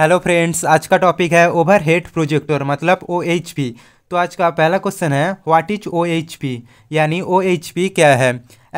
Hello friends आज का topic है ओवर हेड प्रोजेक्टर मतलब ओ एच पी तो आज का पहला क्वेश्चन है what is O H P यानी ओ एच पी क्या है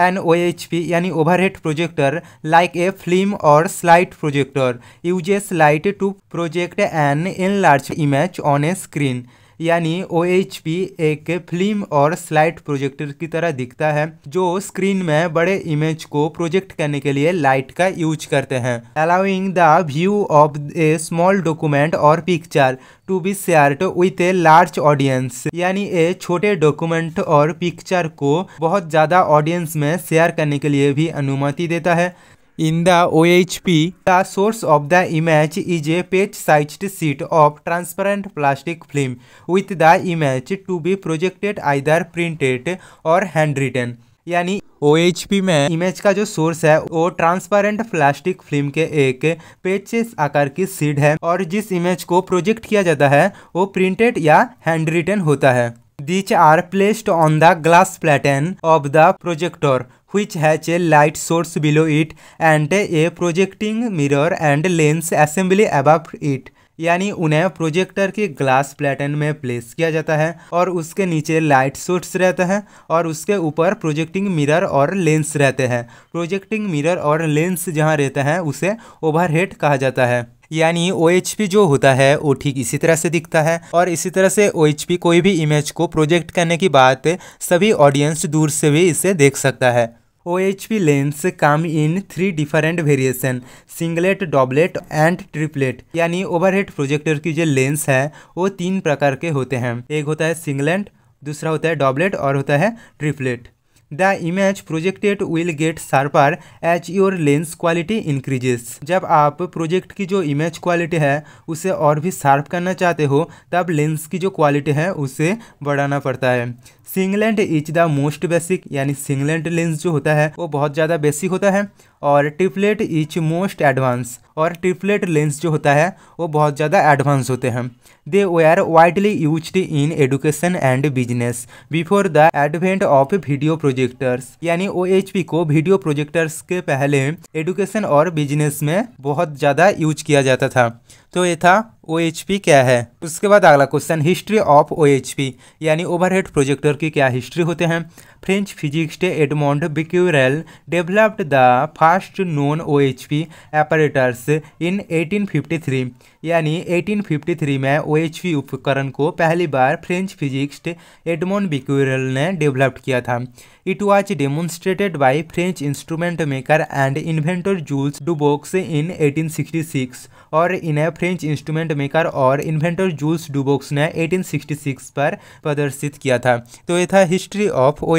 एन ओ एच पी यानी over head projector like a film और slide projector uses light to project an in large image on a screen यानी O एक film और slide projector की तरह दिखता है जो स्क्रीन में बड़े इमेज को प्रोजेक्ट करने के लिए लाइट का यूज करते हैं allowing the view of a small document और picture to be share with a large audience यानी ए छोटे डॉक्यूमेंट और पिक्चर को बहुत ज़्यादा ऑडियंस में शेयर करने के लिए भी अनुमति देता है In the OHP, the source of the image is a page-sized sheet of transparent plastic film with the image to be projected either printed or handwritten. यानी ओ में इमेज का जो सोर्स है वो ट्रांसपेरेंट प्लास्टिक फिल्म के एक patches आकार की सीड है और जिस इमेज को प्रोजेक्ट किया जाता है वो प्रिंटेड या हैंड रिटन होता है which are placed on the glass platen of the projector हुई has a light source below it and a projecting mirror and lens assembly above it यानी उन्हें प्रोजेक्टर के ग्लास प्लेटन में प्लेस किया जाता है और उसके नीचे लाइट सोर्स रहते हैं और उसके ऊपर प्रोजेक्टिंग मिरर और लेंस रहते हैं प्रोजेक्टिंग मिरर और लेंस जहाँ रहते हैं उसे ओवरहेड कहा जाता है यानी ओ जो होता है वो ठीक इसी तरह से दिखता है और इसी तरह से ओ कोई भी इमेज को प्रोजेक्ट करने की बात सभी ऑडियंस दूर से भी इसे देख सकता है O H P lens come in three different variation singlet doublet and triplet यानी ओवरहेड प्रोजेक्टर की जो लेंस है वो तीन प्रकार के होते हैं एक होता है सिंगलेट दूसरा होता है डॉबलेट और होता है triplet the image projected will get sharper as your lens quality increases जब आप प्रोजेक्ट की जो इमेज क्वालिटी है उसे और भी शार्प करना चाहते हो तब लेंस की जो क्वालिटी है उसे बढ़ाना पड़ता है singlet is the most basic यानी सिंगलेंट लेंस जो होता है वो बहुत ज़्यादा बेसिक होता है और ट्रिपलेट इज मोस्ट एडवांस और ट्रिपलेट लेंस जो होता है वो बहुत ज़्यादा एडवांस होते हैं they were widely used in education and business before the advent of video project projectors यानी ओ को वीडियो प्रोजेक्टर्स के पहले एडुकेशन और बिजनेस में बहुत ज़्यादा यूज किया जाता था तो ये था ओ क्या है उसके बाद अगला क्वेश्चन हिस्ट्री ऑफ ओ यानी ओवरहेड प्रोजेक्टर की क्या हिस्ट्री होते हैं French physicist Edmond Becquerel developed the first known O H P apparatus in 1853 यानी 1853 में ओ उपकरण को पहली बार फ्रेंच फिजिक्स्ट एडमोंड बिक्यूरल ने डेवलप किया था it was demonstrated by French instrument maker and inventor Jules Duboscq in six और इन फ्रेंच इंस्ट्रूमेंट मेकर और इन्वेंटर जूल्स डुबोक्स ने 1866 पर प्रदर्शित किया था तो ये था हिस्ट्री ऑफ ओ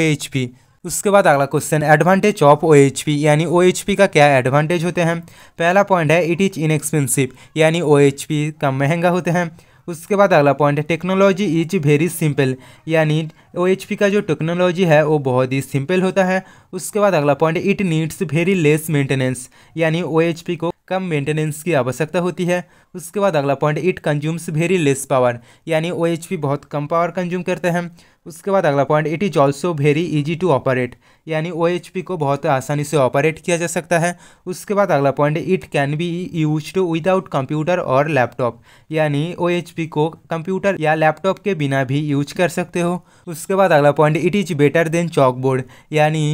उसके बाद अगला क्वेश्चन एडवांटेज ऑफ ओ यानी ओ का क्या एडवांटेज होते हैं पहला पॉइंट है इट इज इनएक्सपेंसिव यानी ओ एच कम महंगा होते हैं उसके बाद अगला पॉइंट है टेक्नोलॉजी इज वेरी सिंपल यानी ओ का जो टेक्नोलॉजी है वो बहुत ही सिंपल होता है उसके बाद अगला point it needs very less maintenance यानी ओ को कम मेंटेनेंस की आवश्यकता होती है उसके बाद अगला point it consumes very less power यानी ओ बहुत कम पावर कंज्यूम करते हैं उसके बाद अगला point it is also very easy to operate यानी ओ को बहुत आसानी से ऑपरेट किया जा सकता है उसके बाद अगला point it can be use without computer और लैपटॉप यानी ओ को कंप्यूटर या लैपटॉप के बिना भी यूज कर सकते हो उसके बाद अगला point it is better than chalk board यानी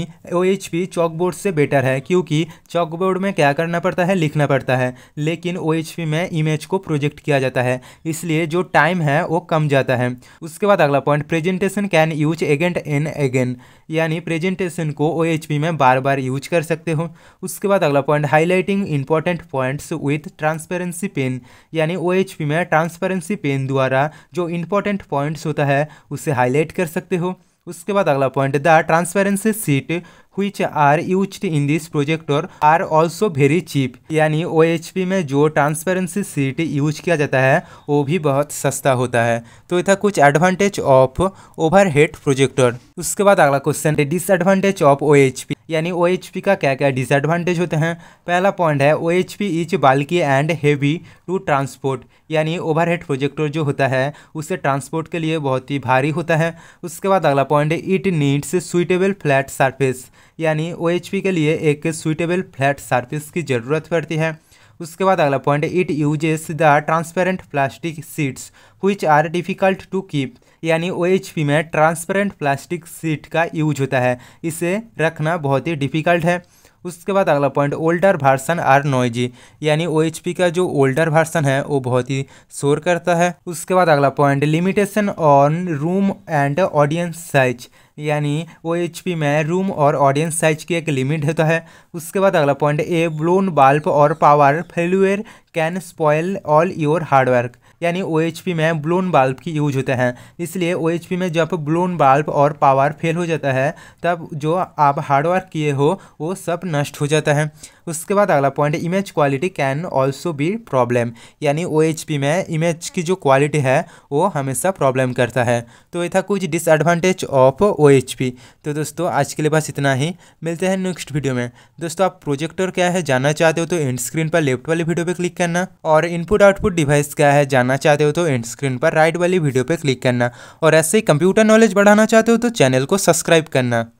ओ चॉक बोर्ड से बेटर है क्योंकि चॉक में क्या करना पड़ता है लिखना पड़ता है लेकिन ओ में इमेज को प्रोजेक्ट किया जाता है इसलिए जो टाइम है वो कम जाता है उसके बाद अगला point presentation presentation can use again and again यानी प्रेजेंटेशन को ओ में बार बार यूज कर सकते हो उसके बाद अगला point highlighting important points with transparency pen यानी ओ में ट्रांसपेरेंसी पेन द्वारा जो इंपॉर्टेंट पॉइंट्स होता है उसे हाईलाइट कर सकते हो उसके बाद अगला पॉइंट द ट्रांसपेरेंसी सीट हुई are used in this projector are also very cheap यानी ओ में जो ट्रांसपेरेंसी सीट यूज किया जाता है वो भी बहुत सस्ता होता है तो ये था कुछ एडवांटेज ऑफ ओवरहेड प्रोजेक्टर उसके बाद अगला क्वेश्चन डिसएडवांटेज ऑफ ओ यानी ओ का क्या क्या डिसएडवांटेज होते हैं पहला पॉइंट है O H P is bulky and heavy to transport यानी ओवरहेड प्रोजेक्टर जो होता है उसे ट्रांसपोर्ट के लिए बहुत ही भारी होता है उसके बाद अगला पॉइंट है it needs suitable flat surface यानी ओ के लिए एक सुइटेबल फ्लैट सर्फेस की ज़रूरत पड़ती है उसके बाद अगला point it uses the transparent plastic sheets which are difficult to keep यानी ओ में ट्रांसपेरेंट प्लास्टिक सीट का यूज होता है इसे रखना बहुत ही डिफ़िकल्ट है उसके बाद अगला point older version are noisy यानी ओ का जो ओल्डर वर्सन है वो बहुत ही शोर करता है उसके बाद अगला point limitation on room and audience size यानी ओ एच पी में रूम और ऑडियंस साइज की एक लिमिट होता है उसके बाद अगला पॉइंट ए ब्लोन बल्ब और power failure can spoil all your hard work यानी ओ एच पी में ब्लोन बल्ब की यूज होते हैं इसलिए ओ एच पी में जब ब्लोन बल्ब और पावर फेल हो जाता है तब जो आप हार्डवर्क किए हो वो सब नष्ट हो जाता है उसके बाद अगला पॉइंट है image quality can also be problem यानी ओ में इमेज की जो क्वालिटी है वो हमेशा प्रॉब्लम करता है तो ये था कुछ डिसएडवांटेज ऑफ ओ तो दोस्तों आज के लिए बस इतना ही मिलते हैं नेक्स्ट वीडियो में दोस्तों आप प्रोजेक्टर क्या है जानना चाहते हो तो एंड स्क्रीन पर लेफ्ट वाली वीडियो पर क्लिक करना और इनपुट आउटपुट डिवाइस क्या है जानना चाहते हो तो एंड स्क्रीन पर राइट वाली वीडियो पर क्लिक करना और ऐसे ही कंप्यूटर नॉलेज बढ़ाना चाहते हो तो चैनल को सब्सक्राइब करना